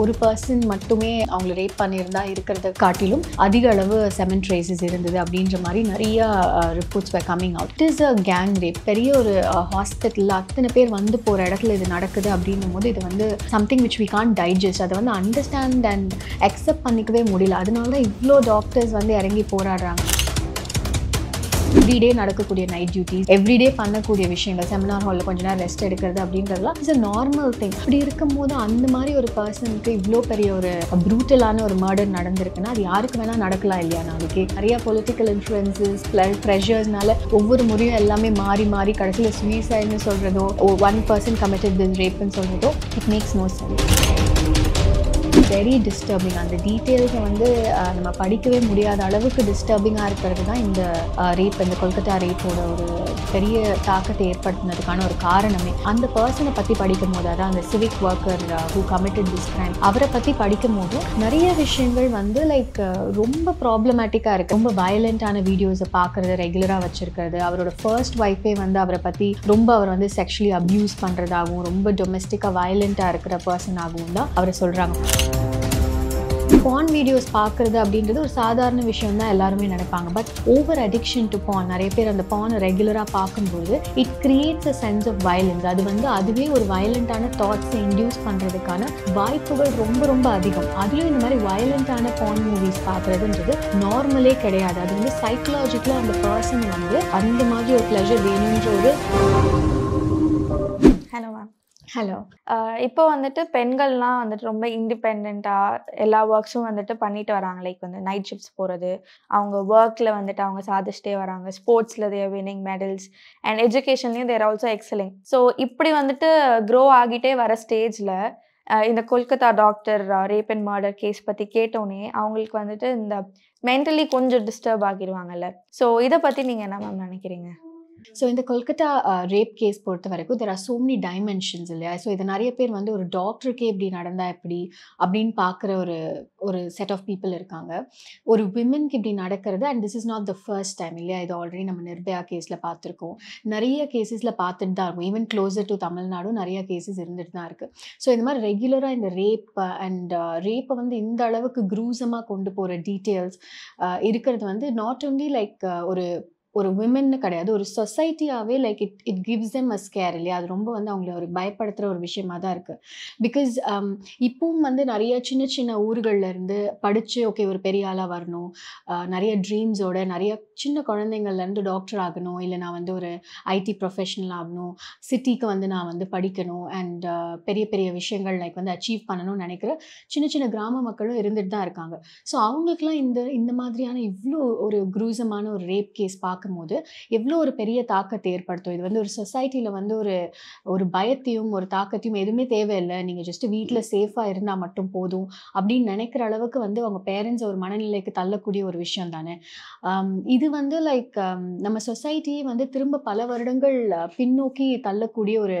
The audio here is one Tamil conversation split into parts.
ஒரு பர்சன் மட்டுமே அவங்கள ரேப் பண்ணியிருந்தா இருக்கிறத காட்டிலும் அதிக அளவு செமன் ட்ரேசஸ் இருந்தது அப்படின்ற மாதிரி நிறைய reports by coming out it is a gang rape பெரிய ஒரு ஹாஸ்பிட்டலில் அத்தனை பேர் வந்து போகிற இடத்துல இது நடக்குது அப்படின்னும் போது இது வந்து something which we can digest அதை வந்து அண்டர்ஸ்டாண்ட் அண்ட் அக்செப்ட் பண்ணிக்கவே முடியல அதனால தான் இவ்வளோ டாக்டர்ஸ் வந்து இறங்கி போராடுறாங்க எவ்ரிடே நடக்கக்கூடிய நைட் டியூட்டிஸ் எவ்ரிடே பண்ணக்கூடிய விஷயங்கள் செமினார் ஹாலில் கொஞ்ச நேரம் ரெஸ்ட் எடுக்கிறது அப்படின்றதுலாம் இட்ஸ் அ நார்மல் திங் அப்படி இருக்கும் போது அந்த மாதிரி ஒரு பர்சனுக்கு இவ்வளோ பெரிய ஒரு ப்ரூட்டலான ஒரு மர்டர் நடந்திருக்குன்னா அது யாருக்கு வேணால் நடக்கலாம் இல்லையா நாளைக்கு நிறைய பொலிட்டிக்கல் இன்ஃப்ளூயன்சஸ் ப்ளஸ் ப்ரெஷர்ஸ்னால ஒவ்வொரு முறையும் எல்லாமே மாறி மாறி கடைசியில் சுயசைட்னு சொல்கிறதோ ஒன் பர்சன் கமிட்டட் திஸ் ரேப்னு சொல்கிறதோ it makes no sense very disturbing அந்த டீட்டெயில்ஸை வந்து நம்ம படிக்கவே முடியாத அளவுக்கு டிஸ்டர்பிங்காக இருக்கிறது தான் இந்த ரேப் இந்த கொல்கத்தா ரேப்போட ஒரு பெரிய தாக்கத்தை ஏற்படுத்தினதுக்கான ஒரு காரணமே அந்த பர்சனை பற்றி படிக்கும் போது அதான் அந்த civic worker who committed this crime அவரை பற்றி படிக்கும் போது நிறைய விஷயங்கள் வந்து லைக் ரொம்ப ப்ராப்ளமேட்டிக்காக இருக்குது ரொம்ப வயலண்ட்டான வீடியோஸை பார்க்குறது ரெகுலராக வச்சுருக்கிறது அவரோட ஃபர்ஸ்ட் ஒய்ஃபே வந்து அவரை பற்றி ரொம்ப அவர் வந்து செக்ஷுவலி அப்யூஸ் பண்ணுறதாகவும் ரொம்ப டொமெஸ்டிக்காக வயலண்ட்டாக இருக்கிற பர்சனாகவும் தான் அவரை சொல்கிறாங்க பான் வீடியோஸ் பார்க்குறது அப்படின்றது ஒரு சாதாரண விஷயம் தான் எல்லாருமே நினைப்பாங்க but over addiction to porn நிறைய பேர் அந்த பானை ரெகுலராக பார்க்கும்போது it creates a sense of violence அது வந்து அதுவே ஒரு வயலண்டான தாட்ஸை இன்டியூஸ் பண்ணுறதுக்கான வாய்ப்புகள் ரொம்ப ரொம்ப அதிகம் அதுலேயும் இந்த மாதிரி வயலண்டான பான் மூவிஸ் பார்க்குறதுன்றது நார்மலே கிடையாது அது வந்து சைக்கலாஜிக்கலாக அந்த பர்சன் வந்து அந்த மாதிரி ஒரு ப்ளஷர் வேணுன்ற ஒரு ஹலோ இப்போ வந்துட்டு பெண்கள்லாம் வந்துட்டு ரொம்ப இண்டிபெண்ட்டாக எல்லா ஒர்க்ஸும் வந்துட்டு பண்ணிட்டு வராங்க லைக் வந்து நைட் ஷிஃப்ட்ஸ் போகிறது அவங்க ஒர்க்கில் வந்துட்டு அவங்க சாதிச்சுட்டே வராங்க ஸ்போர்ட்ஸில் தேர் வினிங் மெடல்ஸ் அண்ட் எஜுகேஷன்லேயும் தேர் ஆல்சோ எக்ஸலிங் ஸோ இப்படி வந்துட்டு க்ரோ ஆகிட்டே வர ஸ்டேஜில் இந்த Kolkata doctor rape and murder case பற்றி கேட்டோன்னே அவங்களுக்கு வந்துட்டு இந்த மென்டலி கொஞ்சம் டிஸ்டர்ப் ஆகிடுவாங்கல்ல ஸோ இதை பற்றி நீங்கள் என்ன மேம் நினைக்கிறீங்க ஸோ இந்த கொல்கத்தா ரேப் கேஸ் பொறுத்த வரைக்கும் there are so many dimensions இல்லையா ஸோ இது நிறைய பேர் வந்து ஒரு டாக்டருக்கே இப்படி நடந்தால் எப்படி அப்படின்னு பார்க்குற ஒரு ஒரு செட் ஆஃப் பீப்புள் இருக்காங்க ஒரு விமனுக்கு இப்படி நடக்கிறது and this is not the first time இல்லையா இது ஆல்ரெடி நம்ம நிர்பயா கேஸில் பார்த்துருக்கோம் நிறைய கேசஸில் பார்த்துட்டு தான் இருக்கும் ஈவன் க்ளோசர் டு தமிழ்நாடும் நிறைய கேசஸ் இருந்துட்டு தான் இருக்குது ஸோ இந்த மாதிரி ரெகுலராக இந்த ரேப் அண்ட் ரேப்பை வந்து இந்த அளவுக்கு குரூசமாக கொண்டு போகிற டீட்டெயில்ஸ் இருக்கிறது வந்து நாட் ஒன்லி லைக் ஒரு ஒரு விமென்னு கிடையாது ஒரு சொசைட்டியாகவே like it it gives em a scare இல்லையா அது ரொம்ப வந்து அவங்கள ஒரு பயப்படுத்துகிற ஒரு விஷயமா தான் இருக்குது பிகாஸ் um, இப்பவும் வந்து நிறைய சின்ன சின்ன ஊர்கள்லேருந்து படித்து ஓகே ஒரு பெரிய ஆளாக வரணும் நிறைய ட்ரீம்ஸோட நிறைய சின்ன குழந்தைங்கள்லேருந்து டாக்டர் ஆகணும் இல்லை நான் வந்து ஒரு ஐடி ப்ரொஃபஷனல் ஆகணும் சிட்டிக்கு வந்து நான் வந்து படிக்கணும் அண்ட் பெரிய பெரிய விஷயங்கள் லைக் வந்து அச்சீவ் பண்ணணும்னு நினைக்கிற சின்ன சின்ன கிராம மக்களும் இருந்துட்டு தான் இருக்காங்க ஸோ அவங்களுக்குலாம் இந்த இந்த மாதிரியான இவ்வளோ ஒரு குரூசமான ஒரு ரேப் கேஸ் பார்க்க போது எவ்வளோ ஒரு பெரிய தாக்கத்தை ஏற்படுத்தும் இது வந்து ஒரு சொசைட்டியில் வந்து ஒரு ஒரு பயத்தையும் ஒரு தாக்கத்தையும் எதுவுமே தேவையில்லை நீங்கள் ஜஸ்ட் வீட்டில் சேஃபாக இருந்தால் மட்டும் போதும் அப்படின்னு நினைக்கிற அளவுக்கு வந்து அவங்க பேரண்ட்ஸ் ஒரு மனநிலைக்கு தள்ளக்கூடிய ஒரு விஷயம் தானே இது வந்து லைக் நம்ம சொசைட்டியை வந்து திரும்ப பல வருடங்கள் பின்னோக்கி தள்ளக்கூடிய ஒரு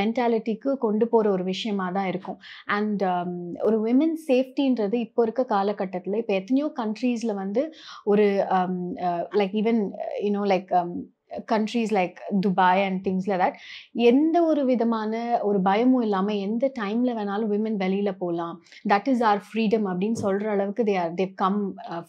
மென்டாலிட்டிக்கு கொண்டு போகிற ஒரு விஷயமாக தான் இருக்கும் அண்ட் ஒரு விமன் சேஃப்டின்றது இப்போ இருக்க காலகட்டத்தில் இப்போ எத்தனையோ கண்ட்ரீஸில் வந்து ஒரு like even you like countries like Dubai and things that எந்த ஒரு விதமான ஒரு பயமும் இல்லாமல் எந்த டைமில் வேணாலும் விமன் வெளியில் போகலாம் தட் இஸ் ஆர் ஃப்ரீடம் அப்படின்னு சொல்கிற அளவுக்கு they are they've come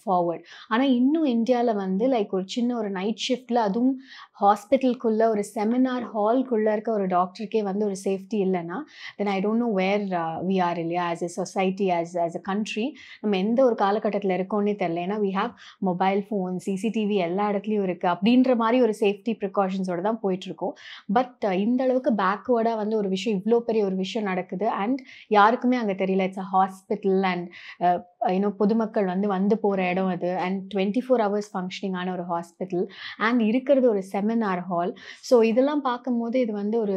forward ஆனால் இன்னும் இந்தியாவில் வந்து லைக் ஒரு சின்ன ஒரு நைட் ஷிஃப்ட்டில் அதுவும் ஹாஸ்பிட்டலுக்குள்ளே ஒரு செமினார் ஹால்குள்ளே இருக்க ஒரு டாக்டருக்கே வந்து ஒரு சேஃப்டி இல்லைன்னா then I don't know where we are இல்லையா as a society as as a country நம்ம எந்த ஒரு காலகட்டத்தில் இருக்கோன்னே தெரில ஏன்னா we have mobile phone CCTV எல்லா இடத்துலையும் இருக்குது அப்படின்ற மாதிரி ஒரு சேஃப்டி ப்ரிகாஷன்ஸோடு தான் போயிட்டுருக்கோம் பட் uh, இந்த அளவுக்கு பேக்வேர்டாக வந்து ஒரு விஷயம் இவ்வளோ பெரிய ஒரு விஷயம் நடக்குது அண்ட் யாருக்குமே அங்கே தெரியல it's a hospital and you know பொதுமக்கள் வந்து வந்து போகிற இடம் அது அண்ட் டுவெண்ட்டி ஃபோர் ஹவர்ஸ் ஃபங்க்ஷனிங்கான ஒரு ஹாஸ்பிட்டல் அண்ட் இருக்கிறது ஒரு செமினார் ஹால் ஸோ இதெல்லாம் பார்க்கும்போது இது வந்து ஒரு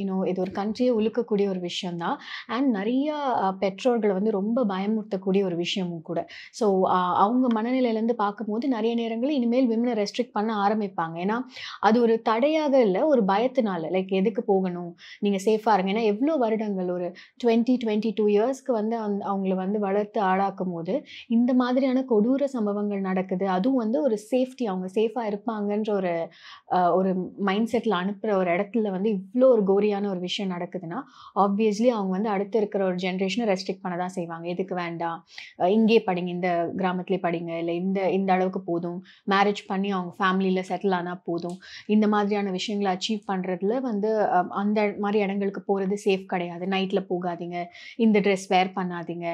யூனோ um, இது ஒரு கண்ட்ரியை உழுக்கக்கூடிய ஒரு விஷயந்தான் அண்ட் நிறையா பெற்றோர்களை வந்து ரொம்ப பயமுறுத்தக்கூடிய ஒரு விஷயமும் கூட ஸோ அவங்க மனநிலையிலேருந்து பார்க்கும்போது நிறைய நேரங்களில் இனிமேல் விமனை ரெஸ்ட்ரிக்ட் பண்ண ஆரம்பிப்பாங்க ஏன்னா அது ஒரு தடையாக இல்லை ஒரு பயத்தினால லைக் எதுக்கு போகணும் நீங்கள் சேஃபாக இருங்க ஏன்னா எவ்வளோ வருடங்கள் ஒரு டுவெண்ட்டி டுவெண்ட்டி டூ இயர்ஸ்க்கு வந்து அவங்கள வந்து வளர்த்து ஆள ஆளாக்கும் போது இந்த மாதிரியான கொடூர சம்பவங்கள் நடக்குது அதுவும் வந்து ஒரு சேஃப்டி அவங்க சேஃபாக இருப்பாங்கன்ற ஒரு ஒரு மைண்ட் செட்டில் அனுப்புகிற ஒரு இடத்துல வந்து இவ்வளோ ஒரு கோரியான ஒரு விஷயம் நடக்குதுன்னா ஆப்வியஸ்லி அவங்க வந்து அடுத்து இருக்கிற ஒரு ஜென்ரேஷனை ரெஸ்ட்ரிக்ட் பண்ண தான் செய்வாங்க எதுக்கு வேண்டாம் இங்கே படிங்க இந்த கிராமத்துலேயே படிங்க இல்லை இந்த இந்த அளவுக்கு போதும் மேரேஜ் பண்ணி அவங்க ஃபேமிலியில் செட்டில் ஆனால் போதும் இந்த மாதிரியான விஷயங்களை அச்சீவ் பண்ணுறதுல வந்து அந்த மாதிரி இடங்களுக்கு போகிறது சேஃப் கிடையாது நைட்டில் போகாதீங்க இந்த ட்ரெஸ் வேர் பண்ணாதீங்க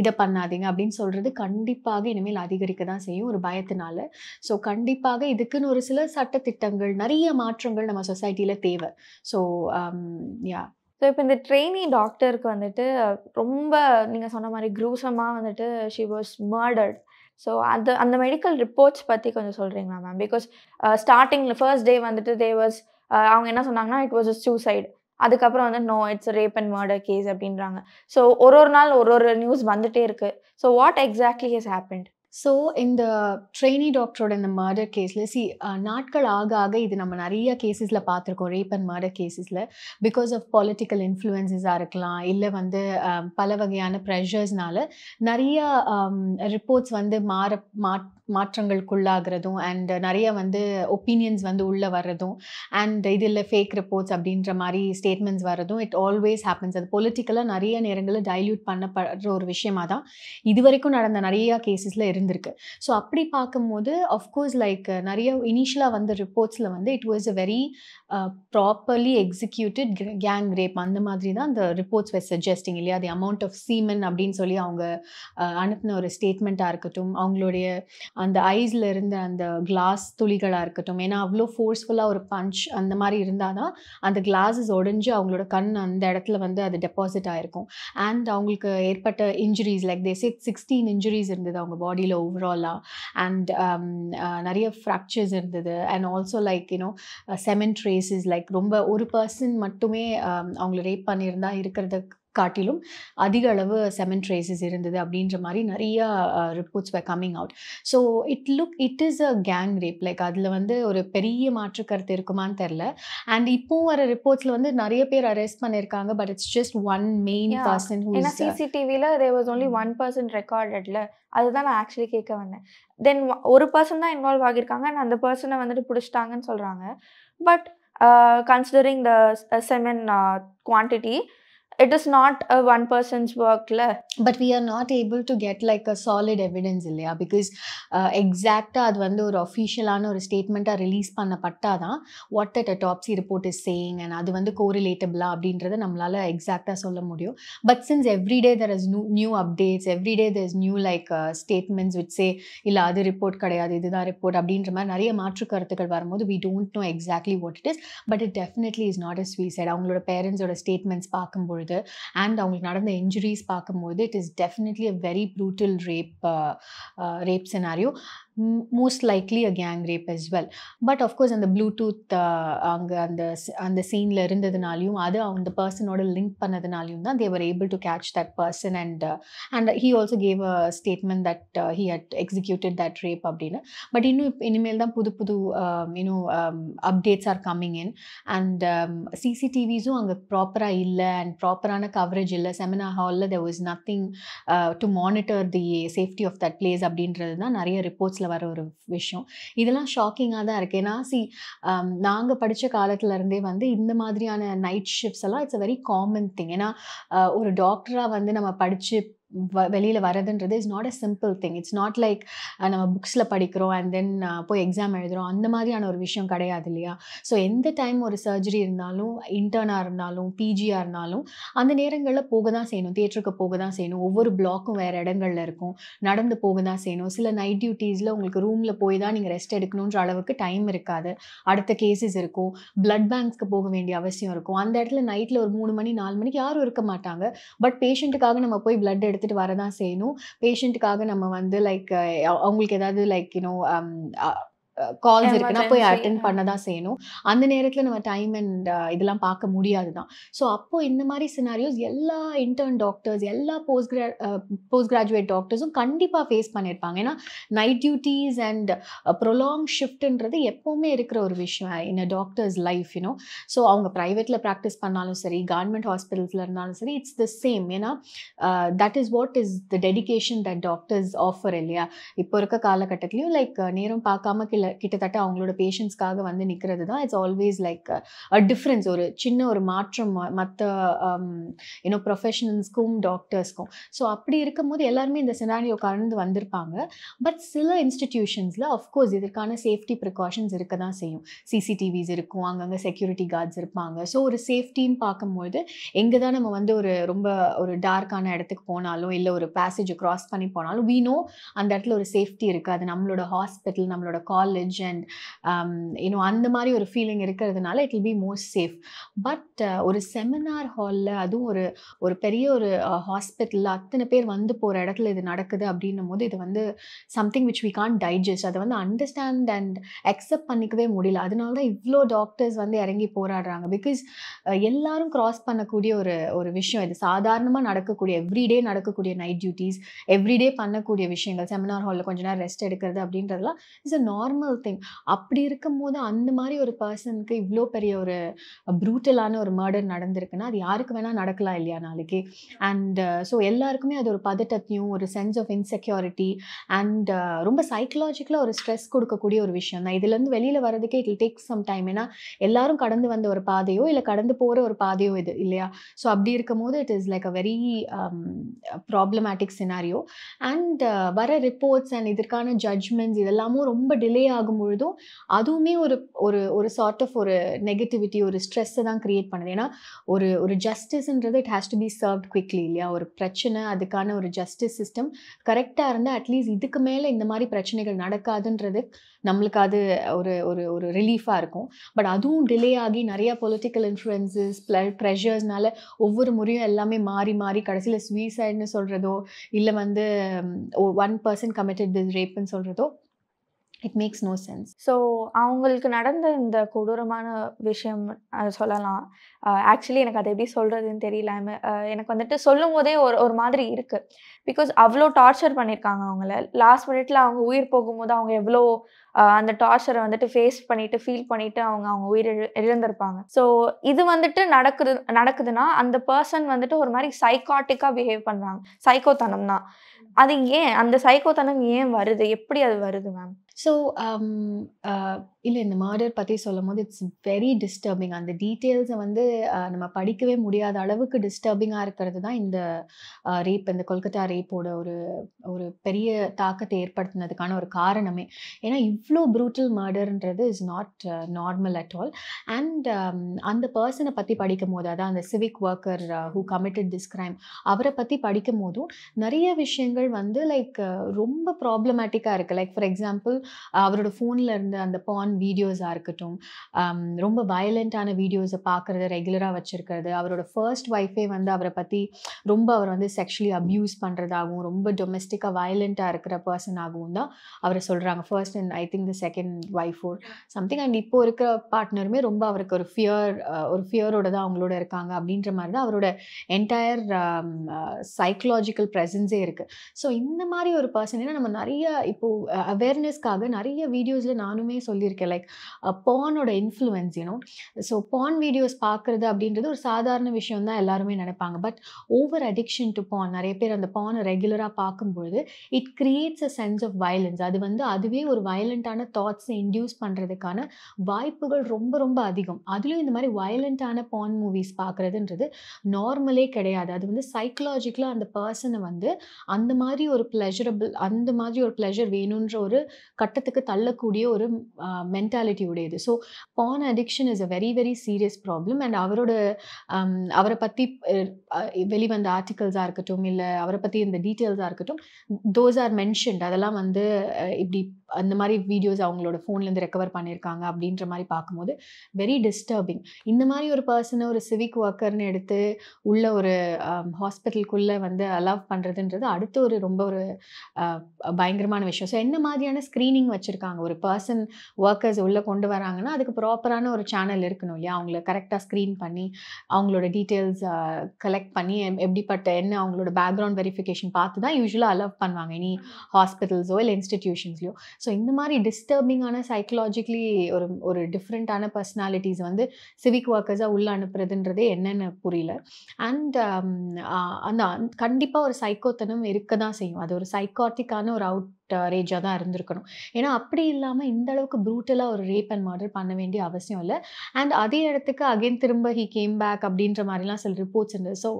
இதை பண்ணாதீங்க பண்ணாதீங்க அப்படின்னு சொல்கிறது கண்டிப்பாக இனிமேல் அதிகரிக்க தான் செய்யும் ஒரு பயத்தினால ஸோ கண்டிப்பாக இதுக்குன்னு ஒரு சில சட்டத்திட்டங்கள் நிறைய மாற்றங்கள் நம்ம சொசைட்டியில் தேவை ஸோ யா ஸோ இப்போ இந்த ட்ரெயினி டாக்டருக்கு வந்துட்டு ரொம்ப நீங்கள் சொன்ன மாதிரி க்ரூசமாக வந்துட்டு ஷி வாஸ் மர்டர்ட் ஸோ அது அந்த மெடிக்கல் ரிப்போர்ட்ஸ் பற்றி கொஞ்சம் சொல்கிறீங்களா மேம் பிகாஸ் ஸ்டார்டிங்கில் ஃபர்ஸ்ட் டே வந்துட்டு தே வாஸ் uh, அவங்க என்ன சொன்னாங்கன்னா இட் வாஸ் அ சூசைடு அதுக்கப்புறம் வந்து no it's rape and murder case அப்படின்றாங்க ஸோ ஒரு ஒரு நாள் ஒரு ஒரு நியூஸ் வந்துட்டே இருக்குது so what exactly has happened so இந்த ட்ரெயினி டாக்டரோட இந்த மர்டர் கேஸில் சி நாட்கள் ஆக ஆக இது நம்ம நிறைய கேசஸில் பார்த்துருக்கோம் ரேப் அண்ட் மர்டர் கேசஸில் பிகாஸ் ஆஃப் பொலிட்டிக்கல் இன்ஃப்ளூயன்சஸாக இருக்கலாம் இல்லை வந்து பல வகையான ப்ரெஷர்ஸ்னால நிறைய ரிப்போர்ட்ஸ் வந்து மாற மா மாற்றங்களுக்குள்ளாகிறதும் அண்ட் நிறைய வந்து ஒப்பீனியன்ஸ் வந்து உள்ளே வர்றதும் அண்ட் இதில் ஃபேக் ரிப்போர்ட்ஸ் அப்படின்ற மாதிரி ஸ்டேட்மெண்ட்ஸ் வர்றதும் இட் ஆல்வேஸ் ஹேப்பன்ஸ் அது பொலிட்டிக்கலாக நிறைய நேரங்களில் டைல்யூட் பண்ணப்படுற ஒரு விஷயமா தான் இது வரைக்கும் நடந்த நிறைய கேசஸில் இருந்து இருந்திருக்கு ஸோ அப்படி பார்க்கும்போது அஃப்கோர்ஸ் லைக் நிறைய இனிஷியலாக வந்த ரிப்போர்ட்ஸில் வந்து it was a very properly executed gang rape அந்த மாதிரி தான் அந்த ரிப்போர்ட்ஸ் வெர் சஜஸ்டிங் இல்லையா தி அமௌண்ட் ஆஃப் சீமன் அப்படின்னு சொல்லி அவங்க அனுப்பின ஒரு ஸ்டேட்மெண்ட்டாக இருக்கட்டும் அவங்களுடைய அந்த ஐஸில் இருந்த அந்த கிளாஸ் துளிகளாக இருக்கட்டும் ஏன்னா அவ்வளோ ஃபோர்ஸ்ஃபுல்லாக ஒரு பஞ்ச் அந்த மாதிரி இருந்தால் தான் அந்த கிளாஸஸ் உடஞ்சி அவங்களோட கண் அந்த இடத்துல வந்து அது டெபாசிட் ஆகிருக்கும் அண்ட் அவங்களுக்கு ஏற்பட்ட injuries like they said sixteen injuries இருந்தது அவங்க பாடியில் ஓவராலாக அண்ட் நிறைய ஃப்ராக்சர்ஸ் இருந்தது and also like you know semen traces is like ரொம்ப ஒரு பர்சன் மட்டுமே um, அவங்கள ரேப் பண்ணியிருந்தா இருக்கிறத காட்டிலும் அதிக அளவு செமன் ட்ரேசஸ் இருந்தது அப்படின்ற மாதிரி நிறைய reports by coming out so it look it is a gang rape like அதில் வந்து ஒரு பெரிய மாற்று கருத்து இருக்குமான்னு தெரில அண்ட் இப்போ வர ரிப்போர்ட்ஸில் வந்து நிறைய பேர் அரெஸ்ட் பண்ணியிருக்காங்க but it's just one main person ஏன்னா சிசிடிவியில் there was only one person ரெக்கார்டட்ல அதுதான் நான் ஆக்சுவலி கேட்க வந்தேன் தென் ஒரு பர்சன் தான் இன்வால்வ் ஆகியிருக்காங்க அண்ட் அந்த பர்சனை வந்துட்டு பிடிச்சிட்டாங்கன்னு சொல்கிறாங்க but Uh, considering the semen uh, uh, quantity it is not a one person's ஒர்க்ல but but are not able to get like a solid evidence இல்லையா பிகாஸ் uh, அது வந்து ஒரு அஃபிஷியலான ஒரு ஸ்டேட்மெண்ட்டாக ரிலீஸ் பண்ணப்பட்டால் தான் what at a autopsy report is saying and அது வந்து கோரிலேட்டபிளா அப்படின்றத நம்மளால் எக்ஸாக்டாக சொல்ல முடியும் but since everyday there is new new updates everyday there is new like statements with say இல்லை அது ரிப்போர்ட் கிடையாது இதுதான் ரிப்போர்ட் அப்படின்ற மாதிரி நிறைய மாற்று கருத்துக்கள் வரும்போது we don't know exactly what it is but it definitely is not a suicide அவங்களோட பேரண்ட்ஸோட ஸ்டேட்மெண்ட்ஸ் பார்க்கும்போது பார்க்கும்பொழுது அண்ட் அவங்களுக்கு நடந்த இன்ஜுரிஸ் பார்க்கும்போது it is definitely a very brutal rape rape scenario most likely a gang rape as well but of course அந்த ப்ளூடூத் uh, அங்கே அந்த அந்த சீனில் இருந்ததுனாலையும் அது அந்த பர்சனோட லிங்க் பண்ணதுனாலையும் தான் they were able to catch that person and and he also gave a statement that he had executed that rape அப்படின்னு பட் இன்னும் இனிமேல் தான் புது புது இன்னும் updates are coming in and சிசிடிவிஸும் அங்கே ப்ராப்பராக இல்லை அண்ட் ப்ராப்பரான கவரேஜ் இல்லை செமினார் ஹாலில் there was nothing to monitor the safety of that place அப்படின்றது தான் நிறைய ரிப்போர்ட்ஸ் நியூஸில் வர ஒரு விஷயம் இதெல்லாம் ஷாக்கிங்காக தான் இருக்குது ஏன்னா சி um, நாங்கள் படித்த காலத்துலேருந்தே வந்து இந்த மாதிரியான நைட் ஷிஃப்ட்ஸ் எல்லாம் it's a very common thing ஏன்னா ஒரு டாக்டராக வந்து நம்ம படித்து வெளியில் வரதுன்றது is not a simple thing it's not like நம்ம புக்ஸில் படிக்கிறோம் அண்ட் தென் போய் எக்ஸாம் எழுதுகிறோம் அந்த மாதிரியான ஒரு விஷயம் கிடையாது இல்லையா ஸோ எந்த டைம் ஒரு சர்ஜரி இருந்தாலும் இன்டர்னாக இருந்தாலும் பிஜியாக இருந்தாலும் அந்த நேரங்களில் போக தான் செய்யணும் தியேட்டருக்கு போக தான் செய்யணும் ஒவ்வொரு பிளாக்கும் வேறு இடங்களில் இருக்கும் நடந்து போக தான் செய்யணும் சில நைட் டியூட்டீஸில் உங்களுக்கு ரூமில் போய் தான் நீங்கள் ரெஸ்ட் எடுக்கணுன்ற அளவுக்கு டைம் இருக்காது அடுத்த கேசஸ் இருக்கும் பிளட் பேங்க்ஸ்க்கு போக வேண்டிய அவசியம் இருக்கும் அந்த இடத்துல நைட்டில் ஒரு மூணு மணி நாலு மணிக்கு யாரும் இருக்க மாட்டாங்க பட் பேஷண்ட்டுக்காக நம்ம போய் பிளட் எடுத்து எடுத்துகிட்டு வரதான் செய்யணும் பேஷண்ட்டுக்காக நம்ம வந்து லைக் அவங்களுக்கு ஏதாவது லைக் யூனோ um, கால்ஸ் இருக்குன்னா போய் அட்டன் பண்ண தான் செய்யணும் அந்த நேரத்தில் நம்ம டைம் அண்ட் இதெல்லாம் பார்க்க முடியாது தான் ஸோ அப்போ இந்த மாதிரி சினாரியோஸ் எல்லா இன்டர்ன் டாக்டர்ஸ் எல்லா போஸ்ட் கிரா போஸ்ட் கிராஜுவேட் டாக்டர்ஸும் கண்டிப்பாக ஃபேஸ் பண்ணியிருப்பாங்க ஏன்னா நைட் டியூட்டிஸ் அண்ட் ப்ரொலாங் ஷிஃப்ட்ன்றது எப்போவுமே இருக்கிற ஒரு விஷயம் in a doctor's life you know so அவங்க ப்ரைவேட்டில் ப்ராக்டிஸ் பண்ணாலும் சரி கவர்மெண்ட் ஹாஸ்பிட்டல்ஸில் இருந்தாலும் சரி இட்ஸ் த சேம் ஏன்னா that is what is the dedication that doctors offer இல்லையா இப்போ இருக்க காலகட்டத்திலையும் லைக் நேரம் பார்க்காம கிள கிட்டத்தட்ட அவங்களோட பேஷண்ட்ஸ்க்காக வந்து நிற்கிறது தான் it's always like a difference ஒரு சின்ன ஒரு மாற்றம் மற்ற யூனோ ப்ரொஃபஷனல்ஸ்க்கும் டாக்டர்ஸ்க்கும் ஸோ அப்படி இருக்கும்போது எல்லாருமே இந்த சினாரியோ கலந்து வந்திருப்பாங்க பட் சில இன்ஸ்டிடியூஷன்ஸில் அஃப்கோர்ஸ் இதற்கான சேஃப்டி ப்ரிகாஷன்ஸ் இருக்க தான் செய்யும் சிசிடிவிஸ் இருக்கும் அங்கங்கே செக்யூரிட்டி கார்ட்ஸ் இருப்பாங்க ஸோ ஒரு சேஃப்டின்னு பார்க்கும்போது எங்கே தான் நம்ம வந்து ஒரு ரொம்ப ஒரு டார்க்கான இடத்துக்கு போனாலும் இல்லை ஒரு பேசேஜ் கிராஸ் பண்ணி போனாலும் வீணோ அந்த இடத்துல ஒரு சேஃப்டி இருக்குது அது நம்மளோட ஹாஸ்பிட்டல் நம்மளோட கால் நாலேஜ் அண்ட் யூனோ அந்த மாதிரி ஒரு ஃபீலிங் இருக்கிறதுனால it will be most safe but ஒரு செமினார் ஹாலில் அதுவும் ஒரு ஒரு பெரிய ஒரு ஹாஸ்பிட்டலில் uh, அத்தனை பேர் வந்து போகிற இடத்துல இது நடக்குது அப்படின்னும் போது இது வந்து something which we can digest அதை வந்து அண்டர்ஸ்டாண்ட் அண்ட் அக்செப்ட் பண்ணிக்கவே முடியல அதனால தான் இவ்வளோ டாக்டர்ஸ் வந்து இறங்கி போராடுறாங்க பிகாஸ் uh, எல்லாரும் க்ராஸ் பண்ணக்கூடிய ஒரு ஒரு விஷயம் இது சாதாரணமாக நடக்கக்கூடிய எவ்ரிடே நடக்கக்கூடிய நைட் டியூட்டிஸ் எவ்ரிடே பண்ணக்கூடிய விஷயங்கள் செமினார் ஹாலில் கொஞ்ச நேரம் ரெஸ்ட் எடுக்கிறது அப்படின்றதுலாம் is a normal normal thing அப்படி இருக்கும் போது அந்த மாதிரி ஒரு பர்சனுக்கு இவ்வளோ பெரிய ஒரு ப்ரூட்டலான ஒரு மர்டர் நடந்திருக்குன்னா அது யாருக்கு வேணால் நடக்கலாம் இல்லையா நாளைக்கு அண்ட் ஸோ uh, எல்லாருக்குமே அது ஒரு பதட்டத்தையும் ஒரு சென்ஸ் ஆஃப் இன்செக்யூரிட்டி அண்ட் ரொம்ப சைக்கலாஜிக்கலாக ஒரு ஸ்ட்ரெஸ் கொடுக்கக்கூடிய ஒரு விஷயம் தான் இதுலேருந்து வெளியில் வரதுக்கே இட் டேக் சம் டைம் ஏன்னா எல்லாரும் கடந்து வந்த ஒரு பாதையோ இல்லை கடந்து போகிற ஒரு பாதையோ இது இல்லையா ஸோ அப்படி இருக்கும் போது it is like a very problematic scenario and வர ரிப்போர்ட்ஸ் அண்ட் இதற்கான ஜட்ஜ்மெண்ட்ஸ் இதெல்லாமும் ரொம்ப டிலே ஆகும் பொழுதும் அதுவுமே ஒரு ஒரு ஒரு சார்ட் ஆஃப் ஒரு நெகட்டிவிட்டி ஒரு ஸ்ட்ரெஸ்ஸை தான் க்ரியேட் பண்ணுது ஏன்னா ஒரு ஒரு ஜஸ்டிஸ்ன்றது it has to be served quickly இல்லையா ஒரு பிரச்சனை அதுக்கான ஒரு ஜஸ்டிஸ் சிஸ்டம் கரெக்டாக இருந்தால் அட்லீஸ்ட் இதுக்கு மேலே இந்த மாதிரி பிரச்சனைகள் நடக்காதுன்றது நம்மளுக்கு அது ஒரு ஒரு ஒரு ரிலீஃபாக இருக்கும் பட் அதுவும் டிலே ஆகி நிறைய பொலிட்டிக்கல் இன்ஃப்ளூயன்சஸ் ப்ரெஷர்ஸ்னால ஒவ்வொரு முறையும் எல்லாமே மாறி மாறி கடைசியில் சுயசைடுன்னு சொல்கிறதோ இல்லை வந்து ஒன் பர்சன் கமிட்டட் திஸ் ரேப்னு சொல்கிறதோ it makes no sense so அவங்களுக்கு நடந்த இந்த கொடூரமான விஷயம் சொல்லலாம் ஆக்சுவலி எனக்கு அதை எப்படி சொல்கிறதுன்னு தெரியல எனக்கு வந்துட்டு சொல்லும் போதே ஒரு ஒரு மாதிரி இருக்குது பிகாஸ் அவ்வளோ டார்ச்சர் பண்ணியிருக்காங்க அவங்கள லாஸ்ட் மினிட்ல அவங்க உயிர் போகும்போது அவங்க எவ்வளோ அந்த டார்ச்சரை வந்துட்டு ஃபேஸ் பண்ணிட்டு ஃபீல் பண்ணிட்டு அவங்க அவங்க உயிர் இழந்திருப்பாங்க ஸோ இது வந்துட்டு நடக்குது நடக்குதுன்னா அந்த பர்சன் வந்துட்டு ஒரு மாதிரி சைக்காட்டிக்காக பிஹேவ் பண்ணுறாங்க சைக்கோத்தனம் தான் அது ஏன் அந்த சைக்கோத்தனம் ஏன் வருது எப்படி அது வருது மேம் ஸோ um, uh, இல்லை இந்த மர்டர் பற்றி சொல்லும் போது இட்ஸ் வெரி டிஸ்டர்பிங் அந்த டீட்டெயில்ஸை வந்து நம்ம படிக்கவே முடியாத அளவுக்கு டிஸ்டர்பிங்காக இருக்கிறது தான் இந்த ரேப் இந்த கொல்கத்தா ரேப்போட ஒரு ஒரு பெரிய தாக்கத்தை ஏற்படுத்தினதுக்கான ஒரு காரணமே ஏன்னா இவ்வளோ ப்ரூட்டல் மர்டர்ன்றது is not normal at all and அந்த பர்சனை பற்றி படிக்கும் போது அதான் அந்த civic worker who committed this crime அவரை பற்றி படிக்கும் போதும் நிறைய விஷயங்கள் வந்து லைக் ரொம்ப ப்ராப்ளமேட்டிக்காக இருக்குது லைக் ஃபார் எக்ஸாம்பிள் அவரோட ஃபோனில் இருந்த அந்த பான் வீடியோஸாக இருக்கட்டும் ரொம்ப வயலண்ட்டான வீடியோஸை பார்க்குறத ரெகுலராக வச்சுருக்கிறது அவரோட ஃபர்ஸ்ட் ஒய்ஃபே வந்து அவரை பற்றி ரொம்ப அவர் வந்து செக்ஷுவலி அப்யூஸ் பண்ணுறதாகவும் ரொம்ப டொமெஸ்டிக்காக வயலண்ட்டாக இருக்கிற பர்சன் ஆகவும் தான் அவரை சொல்கிறாங்க first and I think the second wife or something and இப்போ இருக்கிற பார்ட்னருமே ரொம்ப அவருக்கு ஒரு ஃபியர் ஒரு ஃபியரோட தான் அவங்களோட இருக்காங்க அப்படின்ற மாதிரி தான் அவரோட என்டையர் சைக்கலாஜிக்கல் ப்ரெசன்ஸே இருக்குது ஸோ இந்த மாதிரி ஒரு பர்சன் ஏன்னா நம்ம நிறைய இப்போது அவேர்னஸ்க்கு அதுக்காக நிறைய வீடியோஸில் நானுமே சொல்லியிருக்கேன் லைக் பானோட influence you know so porn videos பார்க்குறது அப்படின்றது ஒரு சாதாரண விஷயம் தான் எல்லாருமே நினைப்பாங்க but over addiction to porn நிறைய பேர் அந்த பானை ரெகுலராக பார்க்கும்பொழுது it creates a sense of violence அது வந்து அதுவே ஒரு வயலண்ட்டான தாட்ஸை இன்டியூஸ் பண்ணுறதுக்கான வாய்ப்புகள் ரொம்ப ரொம்ப அதிகம் அதுலேயும் இந்த மாதிரி வயலண்ட்டான பான் மூவிஸ் பார்க்குறதுன்றது நார்மலே கிடையாது அது வந்து சைக்கலாஜிக்கலாக அந்த பர்சனை வந்து அந்த மாதிரி ஒரு ப்ளெஷரபிள் அந்த மாதிரி ஒரு ப்ளெஷர் வேணுன்ற ஒரு கட்டத்துக்கு தள்ளக்கூடிய ஒரு மென்டாலிட்டி உடையது so porn addiction is a very very serious problem and அவரோட அவரை பற்றி வெளிவந்த ஆர்டிகல்ஸாக இருக்கட்டும் இல்லை அவரை பற்றி இந்த டீட்டெயில்ஸாக இருக்கட்டும் தோஸ் ஆர் மென்ஷன்ட் அதெல்லாம் வந்து இப்படி அந்த மாதிரி வீடியோஸ் அவங்களோட ஃபோன்லேருந்து ரெக்கவர் பண்ணியிருக்காங்க அப்படின்ற மாதிரி பார்க்கும்போது வெரி டிஸ்டர்பிங் இந்த மாதிரி ஒரு பர்சனை ஒரு சிவிக் ஒர்க்கர்னு எடுத்து உள்ள ஒரு ஹாஸ்பிட்டலுக்குள்ளே um, வந்து அலவ் பண்ணுறதுன்றது அடுத்த ஒரு ரொம்ப ஒரு பயங்கரமான விஷயம் ஸோ என்ன மாதிரியான ஸ்க்ரீனிங் வச்சுருக்காங்க ஒரு பர்சன் ஒர்க்கர்ஸ் உள்ளே கொண்டு வராங்கன்னா அதுக்கு ப்ராப்பரான ஒரு சேனல் இருக்கணும் இல்லையா அவங்கள கரெக்டாக ஸ்க்ரீன் பண்ணி அவங்களோட டீட்டெயில்ஸ் கலெக்ட் பண்ணி எப்படிப்பட்ட என்ன அவங்களோட பேக்ரவுண்ட் வெரிஃபிகேஷன் பார்த்து தான் யூஸ்வலாக அலவ் பண்ணுவாங்க இனி ஹாஸ்பிட்டல்ஸோ இல்லை இன்ஸ்டிடியூஷன்ஸ்லையோ ஸோ இந்த மாதிரி டிஸ்டர்பிங்கான சைக்கலாஜிக்கலி ஒரு ஒரு டிஃப்ரெண்ட்டான பர்சனாலிட்டிஸ் வந்து சிவிக் ஒர்க்கர்ஸாக உள்ளே அனுப்புறதுன்றதே என்னென்னு புரியல அண்ட் um, அந்த கண்டிப்பாக ஒரு சைக்கோத்தனம் இருக்க தான் செய்யும் அது ஒரு சைக்காட்டிக்கான ஒரு அவுட் ரேஜாக தான் இருந்திருக்கணும் ஏன்னா அப்படி இல்லாமல் இந்த அளவுக்கு ப்ரூட்டலாக ஒரு ரேப் அண்ட் மர்டர் பண்ண வேண்டிய அவசியம் இல்லை அண்ட் அதே இடத்துக்கு அகைன் திரும்ப ஹி கேம் பேக் அப்படின்ற மாதிரிலாம் சில ரிப்போர்ட்ஸ் இருந்தது ஸோ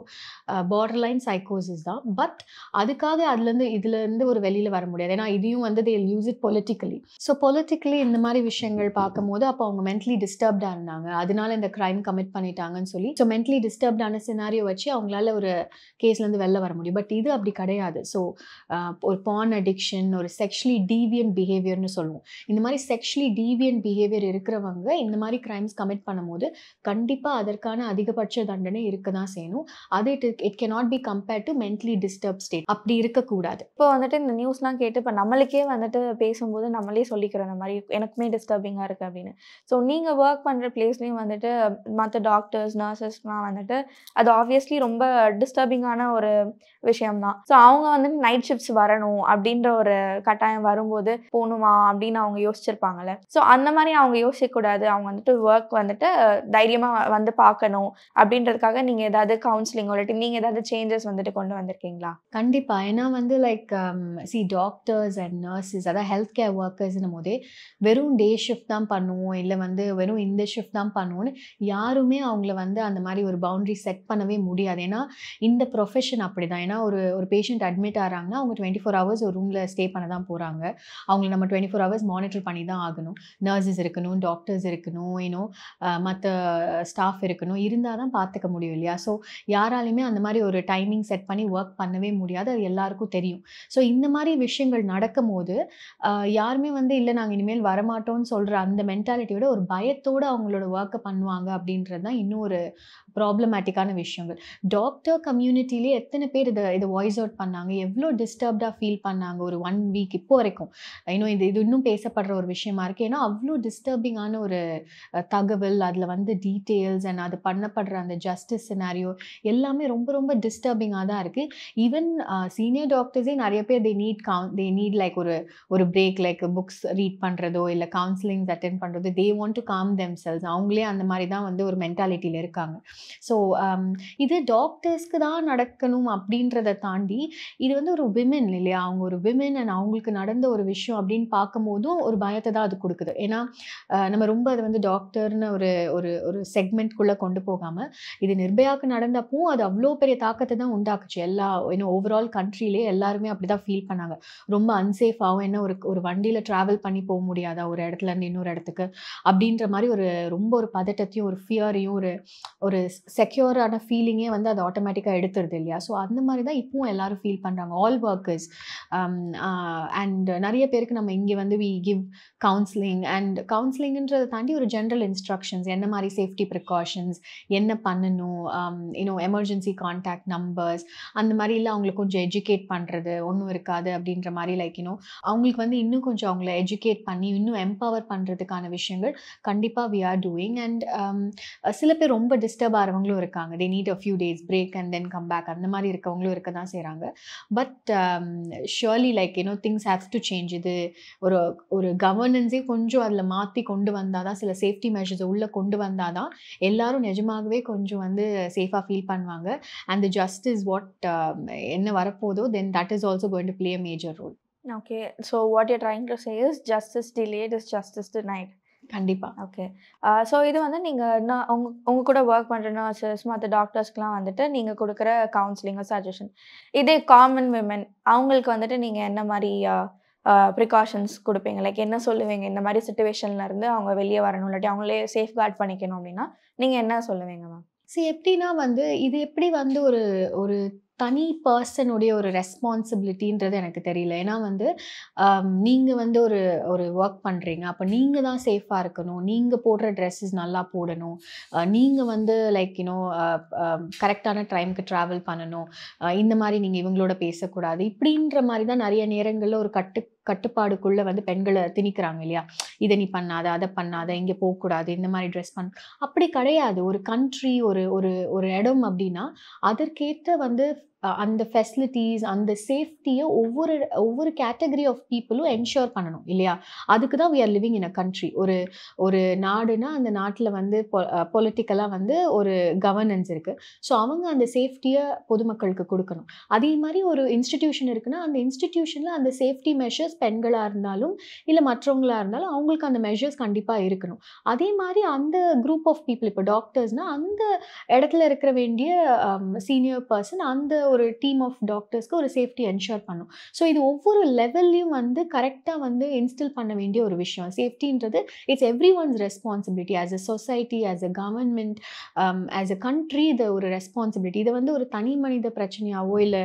பார்டர் லைன் சைக்கோசிஸ் தான் பட் அதுக்காக அதுலேருந்து இதுலேருந்து ஒரு வெளியில் வர முடியாது ஏன்னா இதையும் வந்து they use it politically so politically இந்த மாதிரி விஷயங்கள் பார்க்கும்போது அப்போ அவங்க மென்டலி டிஸ்டர்ப்டாக இருந்தாங்க அதனால இந்த க்ரைம் கமிட் பண்ணிட்டாங்கன்னு சொல்லி ஸோ மென்டலி டிஸ்டர்ப்டான சினாரியோ வச்சு அவங்களால ஒரு கேஸ்லேருந்து வெளில வர முடியும் பட் இது அப்படி கிடையாது ஸோ ஒரு பான் அடிக்ஷன் அண்ட் ஒரு செக்ஷுவலி டீவியன் பிஹேவியர்னு சொல்லுவோம் இந்த மாதிரி செக்ஷுவலி டீவியன் பிஹேவியர் இருக்கிறவங்க இந்த மாதிரி கிரைம்ஸ் கமிட் பண்ணும்போது கண்டிப்பாக அதற்கான அதிகபட்ச தண்டனை இருக்க தான் செய்யணும் அது it it can not be compared to mentally disturb state அப்படி இருக்கக்கூடாது இப்போ வந்துட்டு இந்த நியூஸ்லாம் கேட்டு இப்போ நம்மளுக்கே வந்துட்டு பேசும்போது நம்மளே சொல்லிக்கிறோம் இந்த மாதிரி எனக்குமே டிஸ்டர்பிங்காக இருக்குது அப்படின்னு ஸோ நீங்கள் ஒர்க் பண்ணுற பிளேஸ்லேயும் வந்துட்டு மற்ற டாக்டர்ஸ் நர்சஸ்லாம் வந்துட்டு அது ஆப்வியஸ்லி ரொம்ப டிஸ்டர்பிங்கான ஒரு விஷயம்தான் ஸோ அவங்க வந்து நைட் ஷிஃப்ட்ஸ் வரணும் அப்படின்ற ஒரு கட்டாயம் வரும்போது போகணுமா அப்படின்னு அவங்க யோசிச்சிருப்பாங்கல்ல ஸோ அந்த மாதிரி அவங்க யோசிக்கக்கூடாது அவங்க வந்துட்டு ஒர்க் வந்துட்டு தைரியமாக வந்து பார்க்கணும் அப்படின்றதுக்காக நீங்கள் ஏதாவது கவுன்சிலிங் இல்லாட்டி நீங்கள் ஏதாவது சேஞ்சஸ் வந்துட்டு கொண்டு வந்திருக்கீங்களா கண்டிப்பாக ஏன்னா வந்து like see doctors and nurses அதாவது ஹெல்த் கேர் ஒர்க்கர்ஸ்னும் போதே வெறும் டே ஷிஃப்ட் தான் பண்ணுவோம் இல்லை வந்து வெறும் இந்த ஷிஃப்ட் தான் பண்ணுவோம்னு யாருமே அவங்கள வந்து அந்த மாதிரி ஒரு பவுண்ட்ரி செட் பண்ணவே முடியாது ஏன்னா இந்த ப்ரொஃபஷன் அப்படி தான் பார்த்தீங்கன்னா ஒரு ஒரு பேஷண்ட் அட்மிட் ஆகிறாங்கன்னா அவங்க டுவெண்ட்டி ஃபோர் ஹவர்ஸ் ஒரு ரூமில் ஸ்டே பண்ண தான் போகிறாங்க அவங்கள நம்ம டுவெண்ட்டி ஃபோர் ஹவர்ஸ் மானிட்டர் பண்ணி தான் ஆகணும் நர்சஸ் இருக்கணும் டாக்டர்ஸ் இருக்கணும் ஏனோ மற்ற ஸ்டாஃப் இருக்கணும் இருந்தால் தான் பார்த்துக்க முடியும் இல்லையா ஸோ யாராலையுமே அந்த மாதிரி ஒரு டைமிங் செட் பண்ணி ஒர்க் பண்ணவே முடியாது அது எல்லாருக்கும் தெரியும் ஸோ இந்த மாதிரி விஷயங்கள் நடக்கும் போது யாருமே வந்து இல்லை நாங்கள் இனிமேல் வரமாட்டோம்னு சொல்கிற அந்த மென்டாலிட்டியோட ஒரு பயத்தோடு அவங்களோட ஒர்க்கை பண்ணுவாங்க அப்படின்றது தான் இன்னும் ஒரு ப்ராப்ளமேட்டிக்கான விஷயங்கள் டாக்டர் கம்யூனிட்டிலே எத்தனை பேர் இதை இதை வாய்ஸ் அவுட் பண்ணாங்க எவ்வளோ டிஸ்டர்ப்டாக ஃபீல் பண்ணாங்க ஒரு ஒன் வீக் இப்போ வரைக்கும் இன்னும் இது இது இன்னும் பேசப்படுற ஒரு விஷயமா இருக்குது ஏன்னா அவ்வளோ டிஸ்டர்பிங்கான ஒரு தகவல் அதில் வந்து டீட்டெயில்ஸ் அண்ட் அது பண்ணப்படுற அந்த ஜஸ்டிஸ் சினாரியோ எல்லாமே ரொம்ப ரொம்ப டிஸ்டர்பிங்காக தான் இருக்குது ஈவன் சீனியர் டாக்டர்ஸே நிறைய பேர் they need counsel they need like ஒரு ஒரு பிரேக் லைக் புக்ஸ் ரீட் பண்ணுறதோ இல்லை கவுன்சிலிங்ஸ் அட்டன் பண்ணுறதோ they want to calm themselves அவங்களே அந்த மாதிரி தான் வந்து ஒரு மென்டாலிட்டியில் இருக்காங்க ஸோ um, இது டாக்டர்ஸ்க்கு தான் நடக்கணும் அப்படின்றத தாண்டி இது வந்து ஒரு விமன் இல்லையா அவங்க ஒரு விமன் அண்ட் அவங்களுக்கு நடந்த ஒரு விஷயம் அப்படின்னு பார்க்கும்போதும் ஒரு பயத்தை தான் அது கொடுக்குது ஏன்னா நம்ம ரொம்ப அதை வந்து டாக்டர்னு ஒரு ஒரு ஒரு செக்மெண்ட்குள்ளே கொண்டு போகாமல் இது நிர்பயாவுக்கு நடந்தப்பவும் அது அவ்வளோ பெரிய தாக்கத்தை தான் உண்டாக்குச்சு எல்லா ஏன்னா ஓவரால் கண்ட்ரிலே எல்லாருமே அப்படி தான் ஃபீல் பண்ணாங்க ரொம்ப அன்சேஃபாகவும் என்ன ஒரு ஒரு வண்டியில் ட்ராவல் பண்ணி போக முடியாதா ஒரு இடத்துல இன்னொரு இடத்துக்கு அப்படின்ற மாதிரி ஒரு ரொம்ப ஒரு பதட்டத்தையும் ஒரு ஃபியரையும் ஒரு ஒரு செக்யூரான ஃபீலிங்கே வந்து அது ஆட்டோமேட்டிக்காக எடுத்துருது இல்லையா ஸோ அந்த மாதிரி தான் இப்போவும் எல்லாரும் ஃபீல் பண்ணுறாங்க ஆல் ஒர்க்கர்ஸ் அண்ட் நிறைய பேருக்கு நம்ம இங்கே வந்து வி கிவ் கவுன்சிலிங் அண்ட் கவுன்சிலிங்ன்றதை தாண்டி ஒரு ஜென்ரல் இன்ஸ்ட்ரக்ஷன்ஸ் என்ன மாதிரி சேஃப்டி ப்ரிகாஷன்ஸ் என்ன பண்ணணும் இன்னும் எமர்ஜென்சி கான்டாக்ட் நம்பர்ஸ் அந்த மாதிரி இல்லை அவங்களுக்கு கொஞ்சம் எஜுகேட் பண்ணுறது ஒன்றும் இருக்காது அப்படின்ற மாதிரி லைக் இன்னும் அவங்களுக்கு வந்து இன்னும் கொஞ்சம் அவங்கள எஜுகேட் பண்ணி இன்னும் எம்பவர் பண்ணுறதுக்கான விஷயங்கள் கண்டிப்பாக வி ஆர் டூயிங் அண்ட் சில பேர் ரொம்ப டிஸ்டர்ப் பணக்காரவங்களும் இருக்காங்க they need a few days break and then come back அந்த மாதிரி இருக்கவங்களும் இருக்க தான் செய்கிறாங்க but surely like you know things have to change இது ஒரு ஒரு கவர்னன்ஸே கொஞ்சம் அதில் மாற்றி கொண்டு வந்தால் தான் சில சேஃப்டி மெஷர்ஸை உள்ளே கொண்டு வந்தால் தான் எல்லாரும் நிஜமாகவே கொஞ்சம் வந்து சேஃபாக ஃபீல் பண்ணுவாங்க அண்ட் ஜஸ்டிஸ் வாட் என்ன வரப்போதோ then that is also going to play a major role Okay, so what you're trying to say is justice delayed is justice denied. கண்டிப்பாக ஓகே ஸோ இது வந்து நீங்கள் நான் உங்க உங்கள் கூட ஒர்க் பண்ணுற நர்சஸ் மற்ற டாக்டர்ஸ்க்குலாம் வந்துட்டு நீங்கள் கொடுக்குற கவுன்சிலிங்கோ சஜஷன் இதே காமன் விமன் அவங்களுக்கு வந்துட்டு நீங்கள் என்ன மாதிரி ப்ரிகாஷன்ஸ் கொடுப்பீங்க லைக் என்ன சொல்லுவீங்க இந்த மாதிரி சுச்சுவேஷன்லேருந்து அவங்க வெளியே வரணும் இல்லாட்டி அவங்களே சேஃப்கார்ட் பண்ணிக்கணும் அப்படின்னா நீங்கள் என்ன சொல்லுவீங்க மேம் சி எப்படின்னா வந்து இது எப்படி வந்து ஒரு ஒரு தனி பர்சனுடைய ஒரு ரெஸ்பான்சிபிலிட்டின்றது எனக்கு தெரியல ஏன்னா வந்து நீங்கள் வந்து ஒரு ஒரு ஒர்க் பண்ணுறீங்க அப்போ நீங்கள் தான் சேஃபாக இருக்கணும் நீங்கள் போடுற ட்ரெஸ்ஸஸ் நல்லா போடணும் நீங்கள் வந்து லைக் யூனோ கரெக்டான டைமுக்கு ட்ராவல் பண்ணணும் இந்த மாதிரி நீங்கள் இவங்களோட பேசக்கூடாது இப்படின்ற மாதிரி தான் நிறைய நேரங்களில் ஒரு கட்டு கட்டுப்பாடுக்குள்ளே வந்து பெண்களை திணிக்கிறாங்க இல்லையா இதை நீ பண்ணாத அதை பண்ணாத இங்கே போகக்கூடாது இந்த மாதிரி ட்ரெஸ் பண்ண அப்படி கிடையாது ஒரு கண்ட்ரி ஒரு ஒரு ஒரு இடம் அப்படின்னா அதற்கேற்ற வந்து அந்த ஃபெசிலிட்டிஸ் அந்த சேஃப்டியை ஒவ்வொரு ஒவ்வொரு கேட்டகரி ஆஃப் பீப்புளும் என்ஷோர் பண்ணணும் இல்லையா அதுக்கு தான் we are living in a country ஒரு ஒரு நாடுனா அந்த நாட்டில் வந்து பொலிட்டிக்கலாக வந்து ஒரு கவர்னன்ஸ் இருக்குது ஸோ அவங்க அந்த சேஃப்டியை பொதுமக்களுக்கு கொடுக்கணும் அதே மாதிரி ஒரு இன்ஸ்டிடியூஷன் இருக்குன்னா அந்த இன்ஸ்டிடியூஷனில் அந்த சேஃப்டி மெஷர்ஸ் பெண்களாக இருந்தாலும் இல்லை மற்றவங்களாக இருந்தாலும் அவங்களுக்கு அந்த மெஷர்ஸ் கண்டிப்பாக இருக்கணும் அதே மாதிரி அந்த குரூப் ஆஃப் பீப்புள் இப்போ டாக்டர்ஸ்னால் அந்த இடத்துல இருக்கிற வேண்டிய சீனியர் பர்சன் அந்த ஒரு டீம் ஆஃப் டாக்டர்ஸ்க்கு ஒரு சேஃப்டி என்ஷோர் பண்ணும் ஸோ இது ஒவ்வொரு லெவல்லையும் வந்து கரெக்டாக வந்து இன்ஸ்டில் பண்ண வேண்டிய ஒரு விஷயம் சேஃப்டின்றது it's everyone's responsibility as a society as a government as a country இது ஒரு ரெஸ்பான்சிபிலிட்டி இதை வந்து ஒரு தனி மனித பிரச்சனையாவோ இல்லை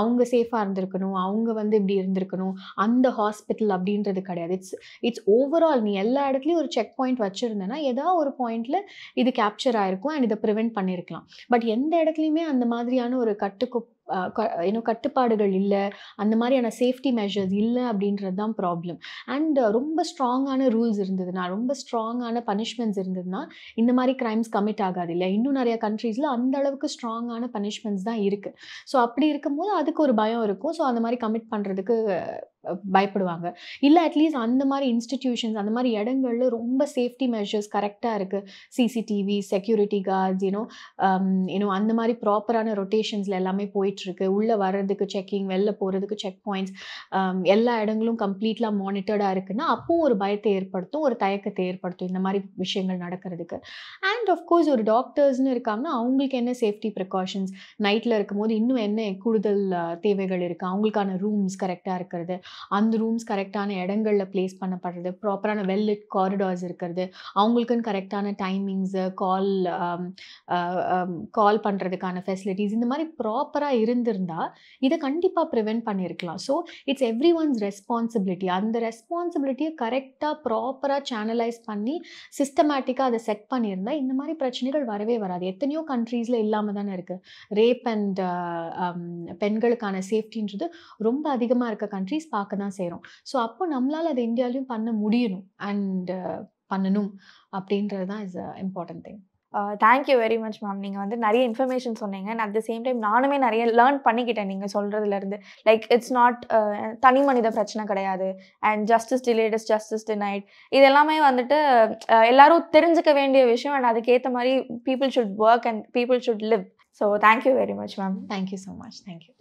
அவங்க சேஃபாக இருந்திருக்கணும் அவங்க வந்து இப்படி இருந்திருக்கணும் அந்த ஹாஸ்பிட்டல் அப்படின்றது கிடையாது இட்ஸ் இட்ஸ் ஓவரால் நீ எல்லா இடத்துலையும் ஒரு செக் பாயிண்ட் வச்சுருந்தேன்னா ஏதாவது ஒரு பாயிண்டில் இது கேப்சர் ஆகிருக்கும் அண்ட் இதை ப்ரிவெண்ட் பண்ணியிருக்கலாம் பட் எந்த இடத்துலையுமே அந்த மாதிரியான ஒரு கட்டு கட்டுக்கு இன்னும் கட்டுப்பாடுகள் இல்லை அந்த மாதிரியான சேஃப்டி மெஷர்ஸ் இல்லை அப்படின்றது தான் ப்ராப்ளம் அண்ட் ரொம்ப ஸ்ட்ராங்கான ரூல்ஸ் இருந்ததுன்னா ரொம்ப ஸ்ட்ராங்கான பனிஷ்மெண்ட்ஸ் இருந்ததுன்னா இந்த மாதிரி கிரைம்ஸ் கமிட் ஆகாது இல்லை இன்னும் நிறையா கண்ட்ரீஸில் அந்த அளவுக்கு ஸ்ட்ராங்கான பனிஷ்மெண்ட்ஸ் தான் இருக்குது ஸோ அப்படி இருக்கும்போது அதுக்கு ஒரு பயம் இருக்கும் ஸோ அந்த மாதிரி கமிட் பண்ணுறதுக்கு பயப்படுவாங்க இல்லை அட்லீஸ்ட் அந்த மாதிரி இன்ஸ்டிடியூஷன்ஸ் அந்த மாதிரி இடங்கள்ல ரொம்ப சேஃப்டி மெஷர்ஸ் கரெக்டாக இருக்குது CCTV security guards you know you know அந்த மாதிரி ப்ராப்பரான ரொட்டேஷன்ஸில் எல்லாமே போயிட்டுருக்கு உள்ளே வர்றதுக்கு செக்கிங் வெளில போகிறதுக்கு செக் பாயிண்ட்ஸ் um, எல்லா இடங்களும் கம்ப்ளீட்லாம் மானிட்டர்டாக இருக்குன்னா அப்போது ஒரு பயத்தை ஏற்படுத்தும் ஒரு தயக்கத்தை ஏற்படுத்தும் இந்த மாதிரி விஷயங்கள் நடக்கிறதுக்கு அண்ட் ஆஃப்கோர்ஸ் ஒரு டாக்டர்ஸ்னு இருக்காங்கன்னா அவங்களுக்கு என்ன சேஃப்டி ப்ரிகாஷன்ஸ் நைட்டில் இருக்கும்போது இன்னும் என்ன கூடுதல் தேவைகள் இருக்குது அவங்களுக்கான ரூம்ஸ் கரெக்டாக இருக்கிறது அந்த ரூம்ஸ் கரெக்டான இடங்களில் ப்ளேஸ் பண்ணப்படுறது ப்ராப்பரான வெல் லிட் காரிடார்ஸ் இருக்கிறது அவங்களுக்குன்னு கரெக்டான டைமிங்ஸு கால் கால் பண்ணுறதுக்கான ஃபெசிலிட்டிஸ் இந்த மாதிரி ப்ராப்பராக இருந்திருந்தால் இதை கண்டிப்பாக ப்ரிவெண்ட் பண்ணியிருக்கலாம் so it's everyone's responsibility அந்த ரெஸ்பான்சிபிலிட்டியை கரெக்டாக ப்ராப்பராக சேனலைஸ் பண்ணி சிஸ்டமேட்டிக்காக அதை செட் பண்ணியிருந்தால் இந்த மாதிரி பிரச்சனைகள் வரவே வராது எத்தனையோ கண்ட்ரீஸில் இல்லாமல் தானே இருக்குது ரேப் அண்ட் பெண்களுக்கான சேஃப்டின்றது ரொம்ப அதிகமாக இருக்க கண்ட்ரீஸ் பார்க்க தான் செய்கிறோம் ஸோ அப்போ நம்மளால் அதை இந்தியாவிலையும் பண்ண முடியணும் அண்டு uh, பண்ணணும் அப்படின்றது தான் is a important thing thank you very much ma'am நீங்கள் வந்து நிறைய இன்ஃபர்மேஷன் சொன்னீங்க அட் த சேம் டைம் நானுமே நிறைய லேர்ன் பண்ணிக்கிட்டேன் நீங்கள் சொல்கிறதுலேருந்து லைக் இட்ஸ் நாட் uh, தனி மனித பிரச்சனை கிடையாது and justice delayed is justice denied இது எல்லாமே வந்துட்டு uh, எல்லாரும் தெரிஞ்சுக்க வேண்டிய விஷயம் அண்ட் அதுக்கேற்ற மாதிரி people should work and people should live so thank you very much ma'am thank you so much thank you